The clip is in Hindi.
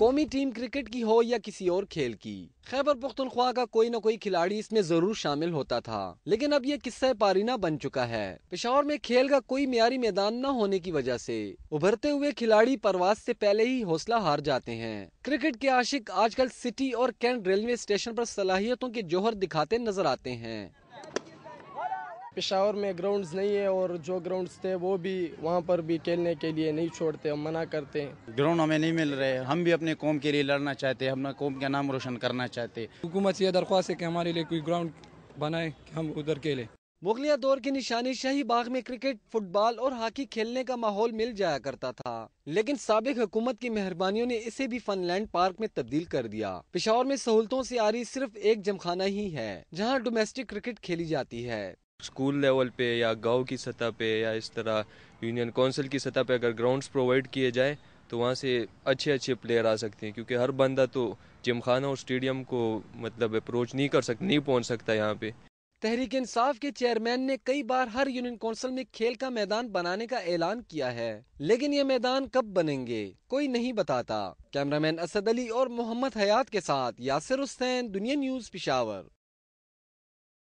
कौमी टीम क्रिकेट की हो या किसी और खेल की खैबर पुख्तनख्वा का कोई न कोई खिलाड़ी इसमें जरूर शामिल होता था लेकिन अब यह किस्सा पारीना बन चुका है पिशावर में खेल का कोई मीरी मैदान न होने की वजह से उभरते हुए खिलाड़ी परवास से पहले ही हौसला हार जाते हैं क्रिकेट के आशिक आजकल सिटी और कैंट रेलवे स्टेशन पर सलाहियतों के जोहर दिखाते नजर आते हैं पिशावर में ग्राउंड्स नहीं है और जो ग्राउंड्स थे वो भी वहाँ पर भी खेलने के लिए नहीं छोड़ते हम मना करते हैं ग्राउंड हमें नहीं मिल रहे हम भी अपने कौम के लिए लड़ना चाहते हैं अपना कौम का नाम रोशन करना चाहते हुकूमत यह दरख्वास्त है कि हमारे लिए कोई ग्राउंड बनाए कि हम उधर खेलें मुगलिया दौर की निशानी शाही बाग में क्रिकेट फुटबॉल और हॉकी खेलने का माहौल मिल जाया करता था लेकिन सबक हुकूमत की मेहरबानियों ने इसे भी फनलैंड पार्क में तब्दील कर दिया पिशावर में सहूलतों से आ रही सिर्फ एक जमखाना ही है जहां डोमेस्टिक क्रिकेट खेली जाती है स्कूल लेवल पे या गांव की सतह पे या इस तरह यूनियन काउंसिल की सतह पे अगर ग्राउंड्स प्रोवाइड किए जाए तो वहाँ से अच्छे अच्छे प्लेयर आ सकते हैं क्योंकि हर बंदा तो जिमखाना और स्टेडियम को मतलब अप्रोच नहीं कर सकता नहीं पहुँच सकता यहाँ पे तहरीक इंसाफ के चेयरमैन ने कई बार हर यूनियन काउंसिल में खेल का मैदान बनाने का ऐलान किया है लेकिन ये मैदान कब बनेंगे कोई नहीं बताता कैमरामैन असद अली और मोहम्मद हयात के साथ यासिर हुसैन दुनिया न्यूज पिशावर